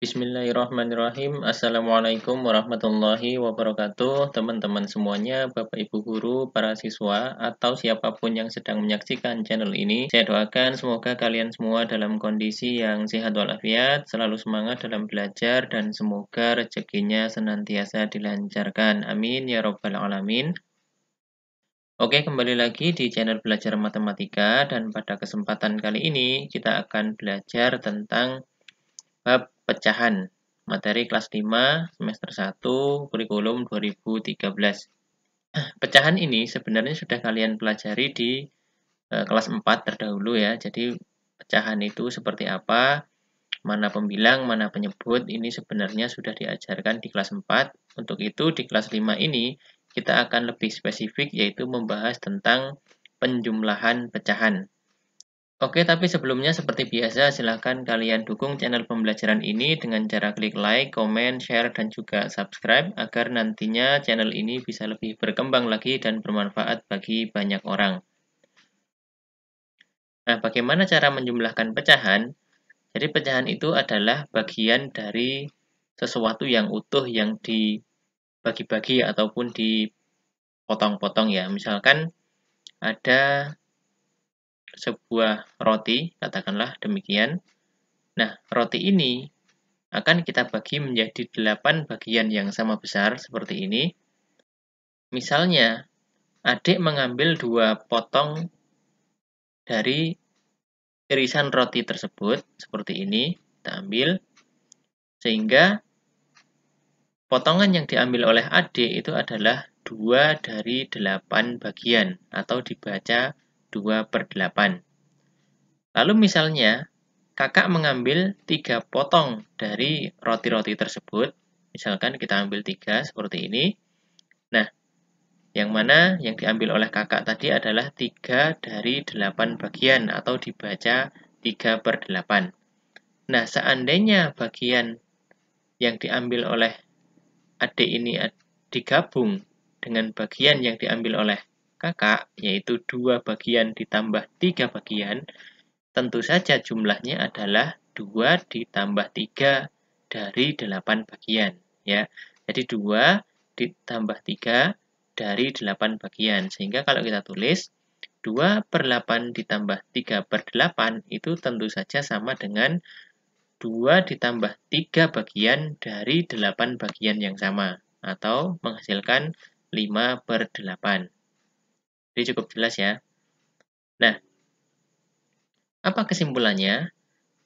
Bismillahirrahmanirrahim. Assalamualaikum warahmatullahi wabarakatuh. Teman-teman semuanya, Bapak Ibu guru, para siswa, atau siapapun yang sedang menyaksikan channel ini, saya doakan semoga kalian semua dalam kondisi yang sehat walafiat, selalu semangat dalam belajar, dan semoga rezekinya senantiasa dilancarkan. Amin ya Rabbal 'Alamin. Oke, kembali lagi di channel Belajar Matematika, dan pada kesempatan kali ini kita akan belajar tentang bab pecahan materi kelas 5 semester 1 kurikulum 2013. Pecahan ini sebenarnya sudah kalian pelajari di e, kelas 4 terdahulu ya. Jadi pecahan itu seperti apa, mana pembilang, mana penyebut, ini sebenarnya sudah diajarkan di kelas 4. Untuk itu di kelas 5 ini kita akan lebih spesifik yaitu membahas tentang penjumlahan pecahan. Oke, tapi sebelumnya seperti biasa silahkan kalian dukung channel pembelajaran ini dengan cara klik like, comment, share, dan juga subscribe agar nantinya channel ini bisa lebih berkembang lagi dan bermanfaat bagi banyak orang. Nah, bagaimana cara menjumlahkan pecahan? Jadi pecahan itu adalah bagian dari sesuatu yang utuh yang dibagi-bagi ataupun dipotong-potong ya. Misalkan ada sebuah roti, katakanlah demikian. Nah, roti ini akan kita bagi menjadi 8 bagian yang sama besar seperti ini. Misalnya, adik mengambil dua potong dari irisan roti tersebut seperti ini, kita ambil sehingga potongan yang diambil oleh adik itu adalah dua dari 8 bagian atau dibaca 2 per 8. Lalu misalnya, kakak mengambil 3 potong dari roti-roti tersebut. Misalkan kita ambil 3 seperti ini. Nah, yang mana yang diambil oleh kakak tadi adalah 3 dari 8 bagian atau dibaca 3 per 8. Nah, seandainya bagian yang diambil oleh adik ini digabung dengan bagian yang diambil oleh kakak, yaitu dua bagian ditambah tiga bagian, tentu saja jumlahnya adalah dua ditambah tiga dari delapan bagian. ya. Jadi dua ditambah tiga dari delapan bagian. Sehingga kalau kita tulis dua per delapan ditambah tiga per delapan itu tentu saja sama dengan dua ditambah tiga bagian dari delapan bagian yang sama. Atau menghasilkan 5 per 8. Jadi cukup jelas ya. Nah, apa kesimpulannya?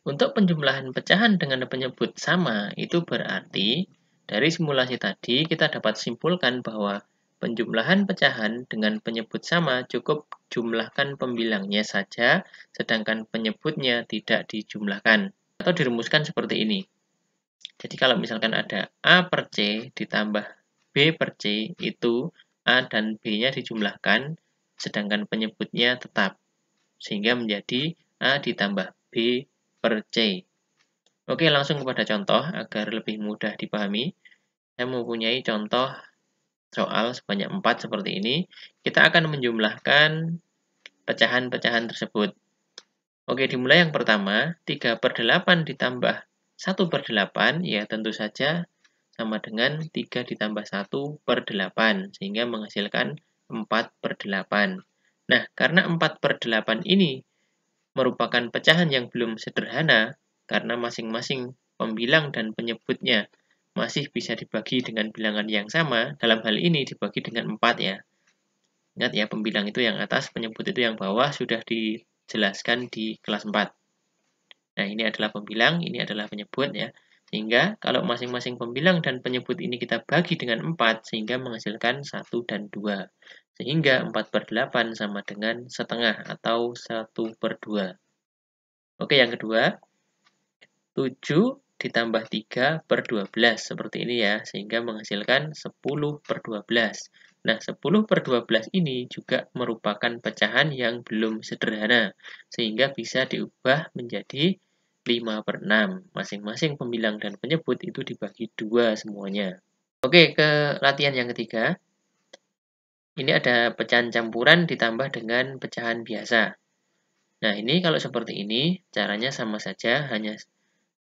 Untuk penjumlahan pecahan dengan penyebut sama, itu berarti dari simulasi tadi kita dapat simpulkan bahwa penjumlahan pecahan dengan penyebut sama cukup jumlahkan pembilangnya saja, sedangkan penyebutnya tidak dijumlahkan. Atau dirumuskan seperti ini. Jadi kalau misalkan ada A per C ditambah B per C, itu A dan B-nya dijumlahkan, sedangkan penyebutnya tetap, sehingga menjadi A ditambah B per C. Oke, langsung kepada contoh agar lebih mudah dipahami. Saya mempunyai contoh soal sebanyak 4 seperti ini. Kita akan menjumlahkan pecahan-pecahan tersebut. Oke, dimulai yang pertama, 3 per 8 ditambah 1 per 8, ya tentu saja sama dengan 3 ditambah 1 per 8, sehingga menghasilkan 4 per 8. Nah, karena 4 per 8 ini merupakan pecahan yang belum sederhana, karena masing-masing pembilang dan penyebutnya masih bisa dibagi dengan bilangan yang sama, dalam hal ini dibagi dengan 4 ya. Ingat ya, pembilang itu yang atas, penyebut itu yang bawah, sudah dijelaskan di kelas 4. Nah, ini adalah pembilang, ini adalah penyebut ya. Sehingga kalau masing-masing pembilang dan penyebut ini kita bagi dengan 4, sehingga menghasilkan 1 dan 2. Sehingga 4 per 8 sama dengan setengah atau 1 per 2. Oke, yang kedua, 7 ditambah 3 per 12, seperti ini ya, sehingga menghasilkan 10 per 12. Nah, 10 per 12 ini juga merupakan pecahan yang belum sederhana, sehingga bisa diubah menjadi 5 per 6. Masing-masing pembilang dan penyebut itu dibagi dua semuanya. Oke, ke latihan yang ketiga. Ini ada pecahan campuran ditambah dengan pecahan biasa. Nah, ini kalau seperti ini, caranya sama saja, hanya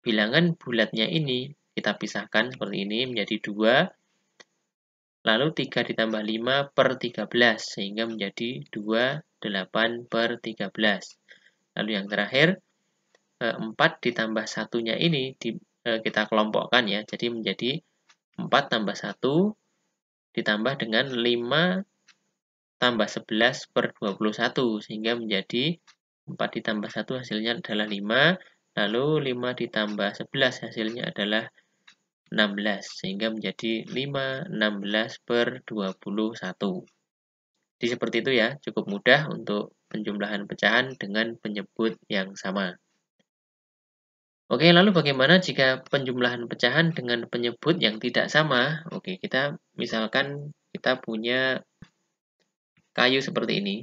bilangan bulatnya ini kita pisahkan seperti ini menjadi 2, lalu 3 ditambah 5 per 13, sehingga menjadi 2, 8 per 13. Lalu yang terakhir, 4 eh, ditambah satunya ini di, e, kita kelompokkan ya. Jadi menjadi 4 tambah 1 ditambah dengan 5 tambah 11 per 21. Sehingga menjadi 4 ditambah 1 hasilnya adalah 5. Lalu 5 ditambah 11 hasilnya adalah 16. Sehingga menjadi 5, 16 per 21. Jadi seperti itu ya, cukup mudah untuk penjumlahan pecahan dengan penyebut yang sama. Oke, lalu bagaimana jika penjumlahan pecahan dengan penyebut yang tidak sama? Oke, kita misalkan kita punya kayu seperti ini.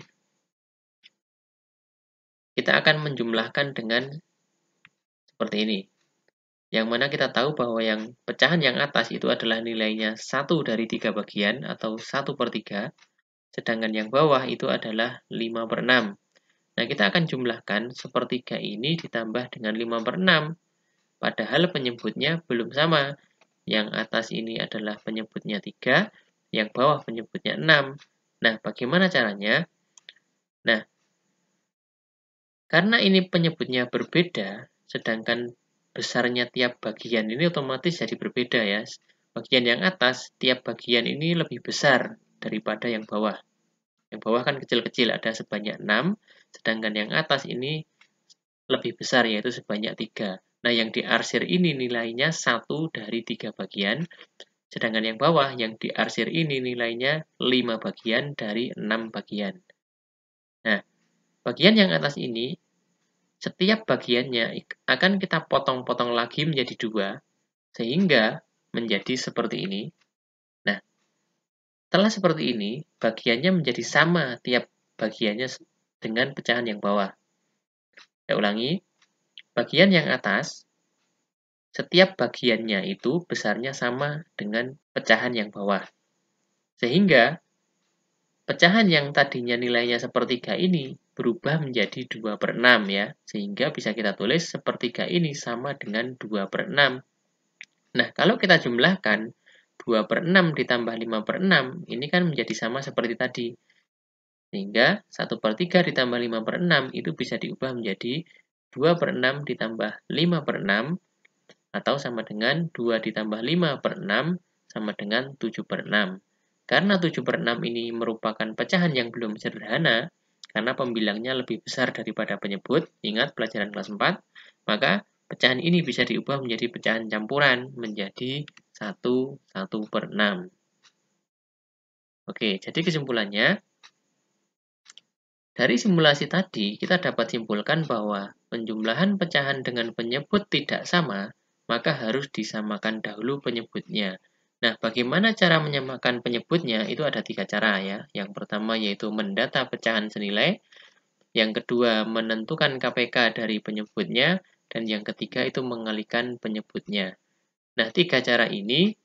Kita akan menjumlahkan dengan seperti ini. Yang mana kita tahu bahwa yang pecahan yang atas itu adalah nilainya satu dari tiga bagian atau 1 per 3. Sedangkan yang bawah itu adalah 5 per 6. Nah, kita akan jumlahkan sepertiga ini ditambah dengan 5 per 6. Padahal penyebutnya belum sama. Yang atas ini adalah penyebutnya 3, yang bawah penyebutnya 6. Nah, bagaimana caranya? Nah, karena ini penyebutnya berbeda, sedangkan besarnya tiap bagian ini otomatis jadi berbeda ya. Bagian yang atas, tiap bagian ini lebih besar daripada yang bawah. Yang bawah kan kecil-kecil, ada sebanyak 6. Sedangkan yang atas ini lebih besar yaitu sebanyak 3. Nah, yang diarsir ini nilainya 1 dari 3 bagian. Sedangkan yang bawah, yang diarsir ini nilainya 5 bagian dari 6 bagian. Nah, bagian yang atas ini, setiap bagiannya akan kita potong-potong lagi menjadi dua, sehingga menjadi seperti ini. Nah, setelah seperti ini, bagiannya menjadi sama tiap bagiannya dengan pecahan yang bawah. Saya ulangi, bagian yang atas, setiap bagiannya itu besarnya sama dengan pecahan yang bawah. Sehingga, pecahan yang tadinya nilainya sepertiga ini berubah menjadi 2 per 6 ya. Sehingga bisa kita tulis sepertiga ini sama dengan 2 per 6. Nah, kalau kita jumlahkan, 2 per 6 ditambah 5 per 6, ini kan menjadi sama seperti tadi. Sehingga 1 per 3 ditambah 5 per 6 itu bisa diubah menjadi 2 per 6 ditambah 5 per 6 atau sama dengan 2 ditambah 5 per 6 sama dengan 7 per 6. Karena 7 per 6 ini merupakan pecahan yang belum sederhana, karena pembilangnya lebih besar daripada penyebut, ingat pelajaran kelas 4, maka pecahan ini bisa diubah menjadi pecahan campuran menjadi 1, 1 per 6. Oke, jadi kesimpulannya, dari simulasi tadi, kita dapat simpulkan bahwa penjumlahan pecahan dengan penyebut tidak sama, maka harus disamakan dahulu penyebutnya. Nah, bagaimana cara menyamakan penyebutnya? Itu ada tiga cara ya. Yang pertama yaitu mendata pecahan senilai, yang kedua menentukan KPK dari penyebutnya, dan yang ketiga itu mengalihkan penyebutnya. Nah, tiga cara ini,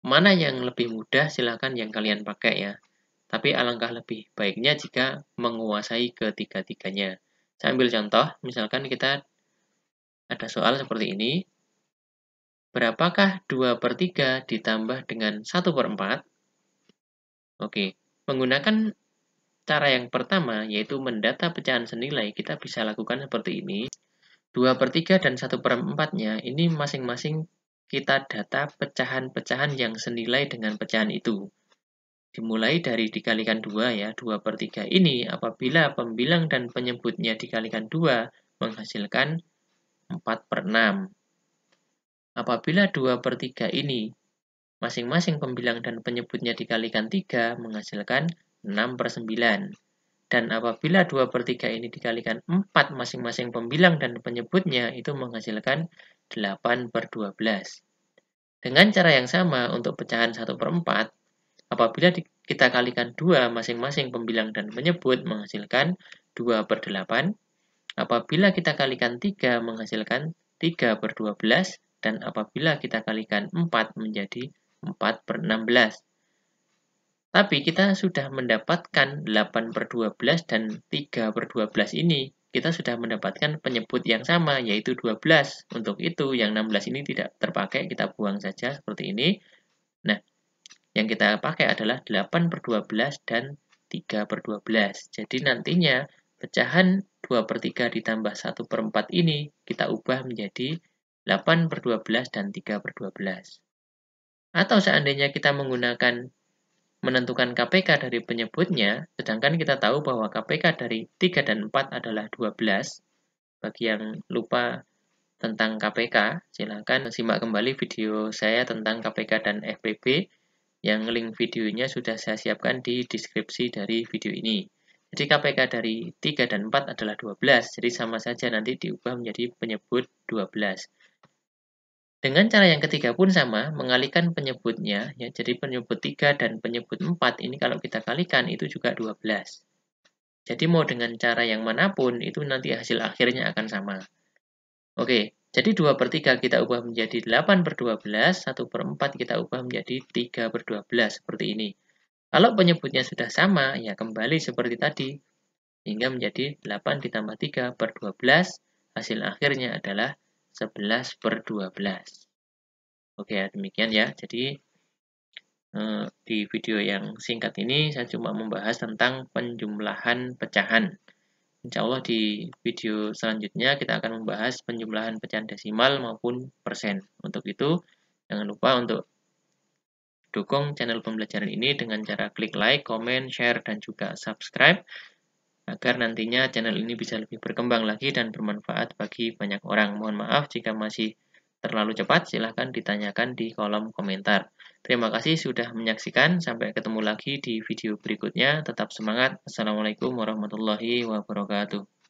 mana yang lebih mudah silahkan yang kalian pakai ya. Tapi alangkah lebih baiknya jika menguasai ketiga-tiganya. Saya ambil contoh, misalkan kita ada soal seperti ini. Berapakah 2 per 3 ditambah dengan 1 per 4? Oke, menggunakan cara yang pertama, yaitu mendata pecahan senilai, kita bisa lakukan seperti ini. 2 per 3 dan 1 per 4-nya, ini masing-masing kita data pecahan-pecahan yang senilai dengan pecahan itu dimulai dari dikalikan 2 ya, 2 per 3 ini apabila pembilang dan penyebutnya dikalikan 2 menghasilkan 4 per 6. Apabila 2 per 3 ini masing-masing pembilang dan penyebutnya dikalikan 3 menghasilkan 6 per 9. Dan apabila 2 per 3 ini dikalikan 4 masing-masing pembilang dan penyebutnya itu menghasilkan 8 per 12. Dengan cara yang sama untuk pecahan 1 per 4, Apabila kita kalikan 2 masing-masing pembilang dan penyebut menghasilkan 2 per 8. Apabila kita kalikan 3 menghasilkan 3 per 12 dan apabila kita kalikan 4 menjadi 4 per 16. Tapi kita sudah mendapatkan 8 per 12 dan 3 per 12 ini. Kita sudah mendapatkan penyebut yang sama, yaitu 12. Untuk itu, yang 16 ini tidak terpakai, kita buang saja seperti ini. Yang kita pakai adalah 8 per 12 dan 3 per 12. Jadi nantinya pecahan 2 per 3 ditambah 1 per 4 ini kita ubah menjadi 8 per 12 dan 3 per 12. Atau seandainya kita menggunakan menentukan KPK dari penyebutnya, sedangkan kita tahu bahwa KPK dari 3 dan 4 adalah 12. Bagi yang lupa tentang KPK, silakan simak kembali video saya tentang KPK dan FPB yang link videonya sudah saya siapkan di deskripsi dari video ini. Jadi KPK dari 3 dan 4 adalah 12, jadi sama saja nanti diubah menjadi penyebut 12. Dengan cara yang ketiga pun sama, mengalihkan penyebutnya, ya, jadi penyebut 3 dan penyebut 4 ini kalau kita kalikan itu juga 12. Jadi mau dengan cara yang manapun, itu nanti hasil akhirnya akan sama. Oke, jadi 2 per 3 kita ubah menjadi 8 per 12, 1 per 4 kita ubah menjadi 3 per 12, seperti ini. Kalau penyebutnya sudah sama, ya kembali seperti tadi, hingga menjadi 8 ditambah 3 per 12, hasil akhirnya adalah 11 per 12. Oke, ya, demikian ya. Jadi, eh, di video yang singkat ini, saya cuma membahas tentang penjumlahan pecahan. Insya Allah di video selanjutnya kita akan membahas penjumlahan pecahan desimal maupun persen. Untuk itu, jangan lupa untuk dukung channel pembelajaran ini dengan cara klik like, komen, share, dan juga subscribe agar nantinya channel ini bisa lebih berkembang lagi dan bermanfaat bagi banyak orang. Mohon maaf jika masih terlalu cepat, silahkan ditanyakan di kolom komentar. Terima kasih sudah menyaksikan. Sampai ketemu lagi di video berikutnya. Tetap semangat. Assalamualaikum warahmatullahi wabarakatuh.